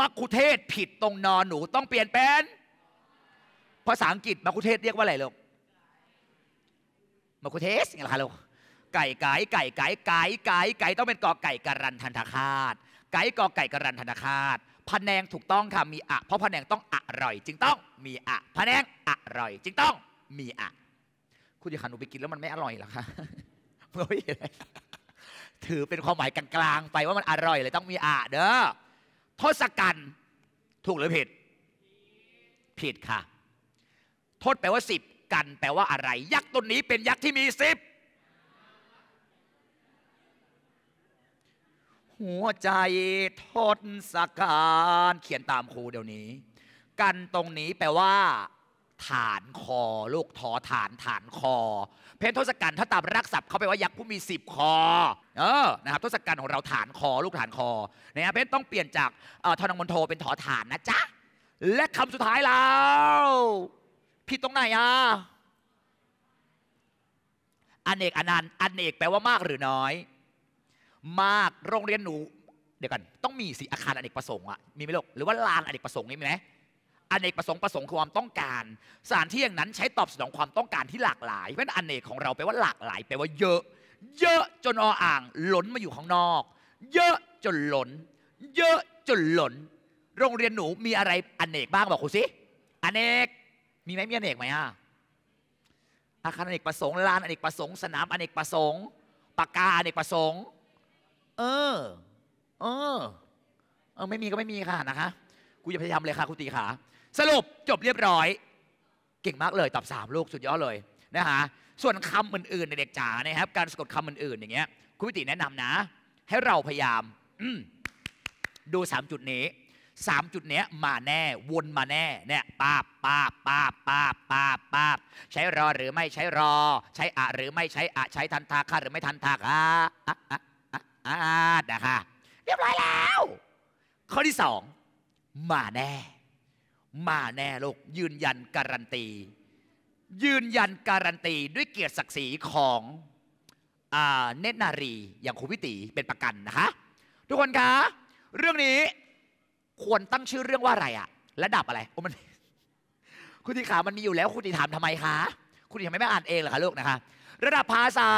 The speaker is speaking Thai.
มักคุเทศผิดตรงนอนหนูต้องเปลี่ยนเป็นภาษาอังกฤษมักคุเทศเรียกว่าอะไรลูกมักคุเทศไงล่ะคะลูกไก่ไก่ไก่ไก่ไก่ไก่ไก่ต้องเป็นกอไก่กรันธนทคาต ไก่กอไก่กรันธนทคาตพแนงถูกต้องค่ะมีอะเพราะพแนงต้องอร่อย จึงต้อง มีอะพแนงอร่อย จึงต้องมีอะคุณจะขันหนูไปกินแล้วมันไม่อร่อยหรอคะไถือเป็นความหมายกลางๆไปว่ามันอร่อยเลยต้องมีอะเด้อทศกัณฐ์ถูกหรือผิด ผิดค่ะทศแปลว่าสิบกัน แปลว่าอะไร ยักษ์ตนนี้เป็นยักษ์ที่มีสิบหัวใจทศกัณฐ์เขียนตามครูเดี๋ยวนี้ กันตรงนี้แปลว่าฐานคอลูกทอฐานฐานคอเพชรทศกัณฐ์ถ้าตามรักศัพท์เขาไปว่ายักษ์ผู้มีสิบคอเออนะครับทศกัณฐ์ของเราฐานคอลูกฐานคอนะครับเพชรต้องเปลี่ยนจากทนงมนโทเป็นทอฐานนะจ๊ะและคำสุดท้ายเราผิดตรงไหนอ่ะอนเนกอนันต์อนเนกแปลว่ามากหรือน้อย มากโรงเรียนหนูเดี๋ยวกันต้องมีสิอาคารอเนกประสงค์อะมีไหมลูกหรือว่าลานอเนกประสงค์นี่มีไหมอนเนกประสงค์ประสงค์ความต้องการสถานที่อย่างนั้นใช้ตอบสนองความต้องการที่หลากหลายเพราะอนเนกของเราแปลว่าหลากหลายแปลว่าเยอะเยอะจนออ่างล้นมาอยู่ข้างนอก เยอะจนหล่นเยอะจนหล่นโรงเรียนหนูมีอะไรอนเนกบ้างบอกครูสิอนเนกมีไหมมีอนเนกไหมฮะอาคารอนเนกประสงค์ลานอนเนกประสงค์สนามอนเนกประสงค์ปากกาอนเนกประสงค์ เออเออเออไม่มีก็ไม่มีค่ะนะคะกูจะพยายามเลยค่ะคุณตีขาสรุปจบเรียบร้อย เก่งมากเลยตอบสามลูกสุดยอดเลยนะฮะส่วนคำอื่นๆในเด็กจ๋านะครับ การสะกดคำอื่นๆอย่างเงี้ยคุณพิติแนะนำนะ ให้เราพยายามดูสามจุดนี้สามจุดเนี้ย มาแน่วนมาแน่ เนี่ยป้าป้าป้าป้าป้าป้าใช้รอหรือไม่ใช้รอใช้อะหรือไม่ใช้อะใช้ทันทาค่ะหรือไม่ทันทาค่ะนะคะเรียบร้อยแล้ว ข้อที่สองมาแน่มาแน่ลูกยืนยันการันตียืนยันการันตี ด้วยเกียรติศักดิ์ศรีของเนตนารี อย่างครูพิตีเป็นประกันนะคะทุกคนคะ เรื่องนี้ ควรตั้งชื่อเรื่องว่าอะไรอะระดับอะไรโอ้มันคุณตีขามันมีอยู่แล้วคุณตีถามทำไมคะ คุณตีทำไมไม่อ่านเองเหรอคะลูกนะคะระดับภาษา